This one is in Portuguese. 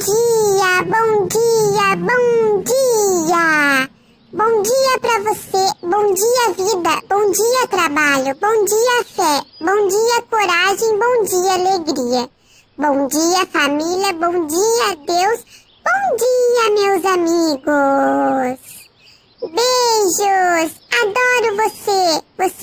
dia, bom dia, bom dia! Bom dia para você, bom dia vida, bom dia trabalho, bom dia fé, bom dia coragem, bom dia alegria. Bom dia família, bom dia Deus, bom dia meus amigos. Beijos, adoro você. Você